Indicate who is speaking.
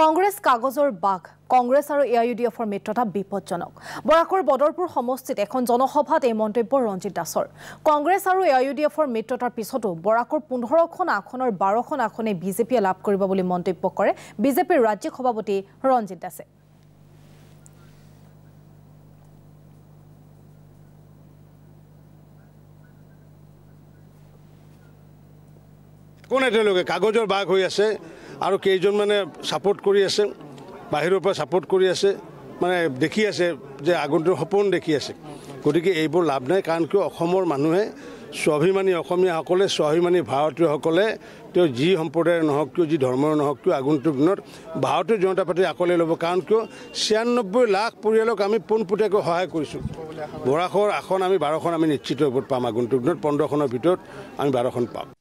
Speaker 1: কংগ্ৰেস কাগজৰ বাঘ কংগ্ৰেস আৰু এ আই ইউ ডি এফৰ মিত্ৰতা বিপদজনক বৰাকৰ বদৰপুৰ সমষ্টিত এখন জনসভাত এই মন্তব্য ৰঞ্জিত দাসৰ কংগ্ৰেছ আৰু এ আই ইউ ডি এফৰ মিত্ৰতাৰ পিছতো বৰাকৰ পোন্ধৰখন আসনৰ বাৰখন আসনে বিজেপিয়ে লাভ কৰিব বুলি মন্তব্য কৰে বিজেপিৰ ৰাজ্যিক সভাপতি ৰঞ্জিত দাসে
Speaker 2: কোন এতিয়ালৈকে কাগজৰ বাঘ হৈ আছে আৰু কেইজনমানে ছাপৰ্ট কৰি আছে বাহিৰৰ পৰা ছাপৰ্ট কৰি আছে মানে দেখি আছে যে আগন্তুক সপোন দেখি আছে গতিকে এইবোৰ লাভ নাই কাৰণ কিয় অসমৰ মানুহে স্বাভিমানী অসমীয়াসকলে স্বাভিমানী ভাৰতীয়সকলে তেওঁ যি সম্প্ৰদায়ৰ নহওক কিয় যি ধৰ্মৰ নহওক কিয় আগন্তুক দিনত ভাৰতীয় জনতা পাৰ্টি আকলে ল'ব কাৰণ কিয় ছিয়ানব্বৈ লাখ পৰিয়ালক আমি পোনপটীয়াকৈ সহায় কৰিছোঁ বৰাশৰ আসন আমি বাৰখন আমি নিশ্চিত পাম আগন্তুক দিনত পোন্ধৰখনৰ ভিতৰত আমি বাৰখন পাম